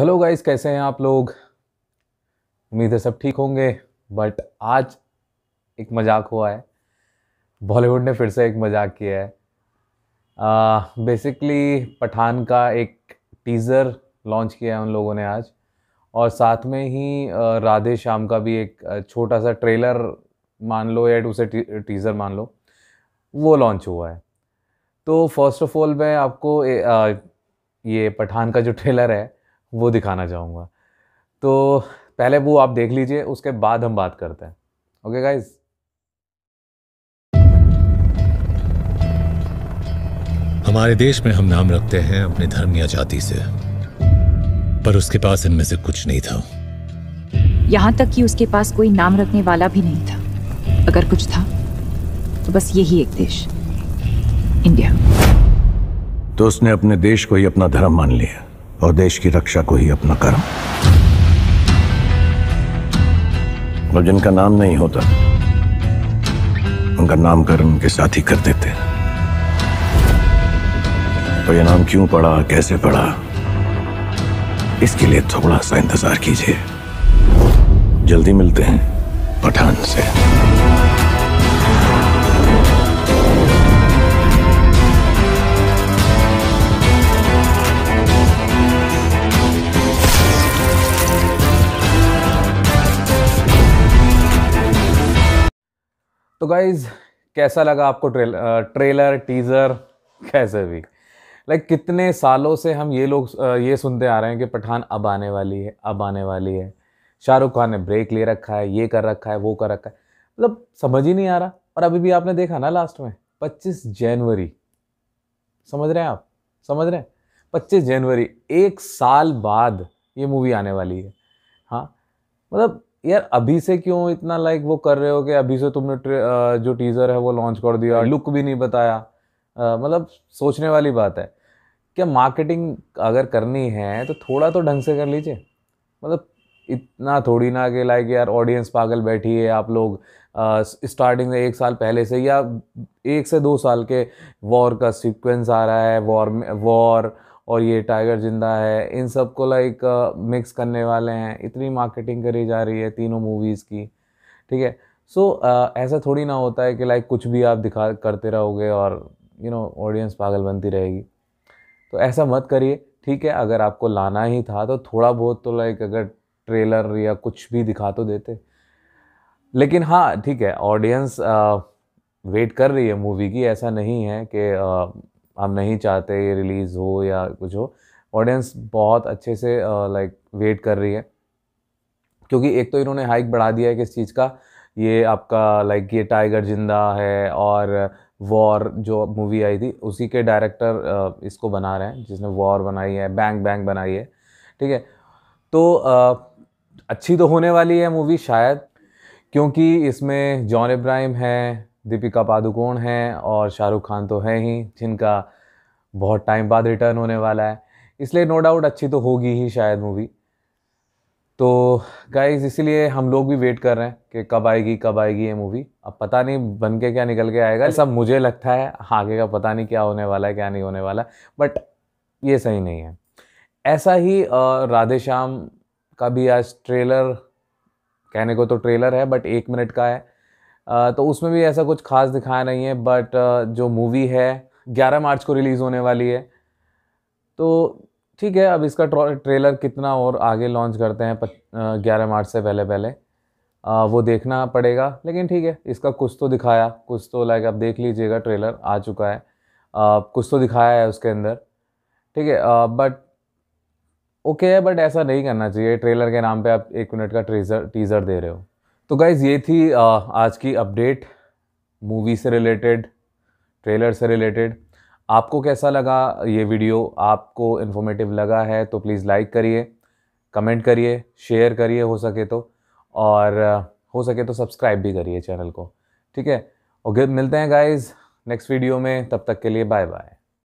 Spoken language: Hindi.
हेलो गाइस कैसे हैं आप लोग उम्मीद है सब ठीक होंगे बट आज एक मजाक हुआ है बॉलीवुड ने फिर से एक मजाक किया है बेसिकली पठान का एक टीज़र लॉन्च किया है उन लोगों ने आज और साथ में ही uh, राधे श्याम का भी एक छोटा सा ट्रेलर मान लो या उसे टी, टीज़र मान लो वो लॉन्च हुआ है तो फर्स्ट ऑफ ऑल मैं आपको ए, आ, ये पठान का जो ट्रेलर है वो दिखाना चाहूँगा तो पहले वो आप देख लीजिए उसके बाद हम बात करते हैं ओके गाइज़ हमारे देश में हम नाम रखते हैं अपने धर्म या जाति से पर उसके पास इनमें से कुछ नहीं था यहां तक कि उसके पास कोई नाम रखने वाला भी नहीं था अगर कुछ था तो बस यही एक देश इंडिया तो उसने अपने देश को ही अपना धर्म मान लिया और देश की रक्षा को ही अपना कर्म और जिनका नाम नहीं होता उनका नामकरण उनके साथ ही कर देते तो ये नाम क्यों पड़ा कैसे पड़ा इसके लिए थोड़ा सा इंतजार कीजिए जल्दी मिलते हैं पठान से तो गाइज कैसा लगा आपको ट्रेल, ट्रेलर टीज़र कैसे भी लाइक कितने सालों से हम ये लोग ये सुनते आ रहे हैं कि पठान अब आने वाली है अब आने वाली है शाहरुख खान ने ब्रेक ले रखा है ये कर रखा है वो कर रखा है मतलब समझ ही नहीं आ रहा और अभी भी आपने देखा ना लास्ट में 25 जनवरी समझ रहे हैं आप समझ रहे हैं 25 जनवरी एक साल बाद ये मूवी आने वाली है हाँ मतलब यार अभी से क्यों इतना लाइक वो कर रहे हो कि अभी से तुमने जो टीज़र है वो लॉन्च कर दिया लुक भी नहीं बताया मतलब सोचने वाली बात है क्या मार्केटिंग अगर करनी है तो थोड़ा तो ढंग से कर लीजिए मतलब इतना थोड़ी ना कि लाइक यार ऑडियंस पागल बैठी है आप लोग स्टार्टिंग में एक साल पहले से या एक से दो साल के वॉर का सीक्वेंस आ रहा है वॉर में वॉर और ये टाइगर जिंदा है इन सब को लाइक मिक्स करने वाले हैं इतनी मार्केटिंग करी जा रही है तीनों मूवीज़ की ठीक है सो uh, ऐसा थोड़ी ना होता है कि लाइक कुछ भी आप दिखा करते रहोगे और यू नो ऑडियंस पागल बनती रहेगी तो ऐसा मत करिए ठीक है अगर आपको लाना ही था तो थोड़ा बहुत तो लाइक अगर ट्रेलर या कुछ भी दिखा तो देते लेकिन हाँ ठीक है ऑडियंस वेट uh, कर रही है मूवी की ऐसा नहीं है कि uh, हम नहीं चाहते ये रिलीज़ हो या कुछ हो ऑडियंस बहुत अच्छे से लाइक वेट कर रही है क्योंकि एक तो इन्होंने हाइक बढ़ा दिया है किस चीज़ का ये आपका लाइक ये टाइगर जिंदा है और वॉर जो मूवी आई थी उसी के डायरेक्टर इसको बना रहे हैं जिसने वॉर बनाई है बैंक बैंक बनाई है ठीक है तो अच्छी तो होने वाली है मूवी शायद क्योंकि इसमें जॉन इब्राहिम है दीपिका पादुकोण हैं और शाहरुख खान तो हैं ही जिनका बहुत टाइम बाद रिटर्न होने वाला है इसलिए नो डाउट अच्छी तो होगी ही शायद मूवी तो गाइज इसीलिए हम लोग भी वेट कर रहे हैं कि कब आएगी कब आएगी ये मूवी अब पता नहीं बन के क्या निकल के आएगा सब मुझे लगता है आगे का पता नहीं क्या होने वाला है क्या नहीं होने वाला बट ये सही नहीं है ऐसा ही राधे श्याम का भी आज ट्रेलर कहने को तो ट्रेलर है बट एक मिनट का है तो उसमें भी ऐसा कुछ खास दिखाया नहीं है बट जो मूवी है 11 मार्च को रिलीज़ होने वाली है तो ठीक है अब इसका ट्रेलर कितना और आगे लॉन्च करते हैं ग्यारह मार्च से पहले पहले आ, वो देखना पड़ेगा लेकिन ठीक है इसका कुछ तो दिखाया कुछ तो लाइक आप देख लीजिएगा ट्रेलर आ चुका है आ, कुछ तो दिखाया है उसके अंदर ठीक है बट ओके है बट ऐसा नहीं करना चाहिए ट्रेलर के नाम पे आप एक मिनट का ट्रीजर टीज़र दे रहे हो तो गाइज़ ये थी आज की अपडेट मूवी से रिलेटेड ट्रेलर से रिलेटेड आपको कैसा लगा ये वीडियो आपको इन्फॉर्मेटिव लगा है तो प्लीज़ लाइक करिए कमेंट करिए शेयर करिए हो सके तो और हो सके तो सब्सक्राइब भी करिए चैनल को ठीक है और मिलते हैं गाइज़ नेक्स्ट वीडियो में तब तक के लिए बाय बाय